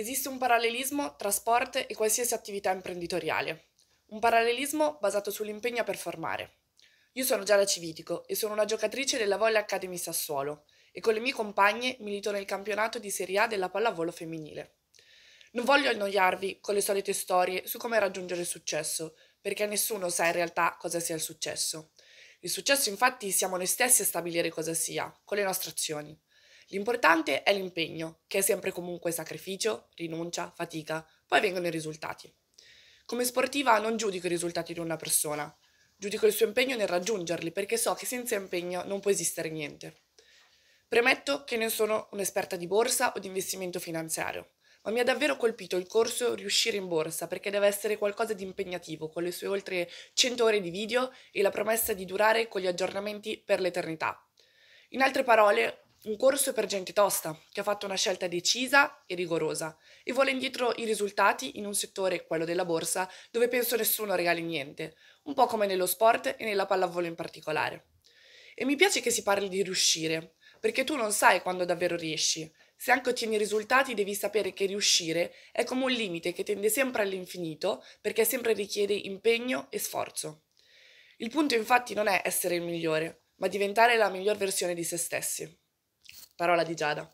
Esiste un parallelismo tra sport e qualsiasi attività imprenditoriale. Un parallelismo basato sull'impegno a performare. Io sono Giada Civitico e sono una giocatrice della Volley Academy Sassuolo e con le mie compagne milito nel campionato di Serie A della pallavolo femminile. Non voglio annoiarvi con le solite storie su come raggiungere il successo, perché nessuno sa in realtà cosa sia il successo. Il successo infatti siamo noi stessi a stabilire cosa sia, con le nostre azioni. L'importante è l'impegno, che è sempre comunque sacrificio, rinuncia, fatica, poi vengono i risultati. Come sportiva non giudico i risultati di una persona, giudico il suo impegno nel raggiungerli perché so che senza impegno non può esistere niente. Premetto che non sono un'esperta di borsa o di investimento finanziario, ma mi ha davvero colpito il corso Riuscire in borsa perché deve essere qualcosa di impegnativo, con le sue oltre 100 ore di video e la promessa di durare con gli aggiornamenti per l'eternità. In altre parole, un corso per gente tosta, che ha fatto una scelta decisa e rigorosa e vuole indietro i risultati in un settore, quello della borsa, dove penso nessuno regali niente, un po' come nello sport e nella pallavolo in particolare. E mi piace che si parli di riuscire, perché tu non sai quando davvero riesci. Se anche ottieni risultati devi sapere che riuscire è come un limite che tende sempre all'infinito perché sempre richiede impegno e sforzo. Il punto infatti non è essere il migliore, ma diventare la miglior versione di se stessi. Parola di Giada.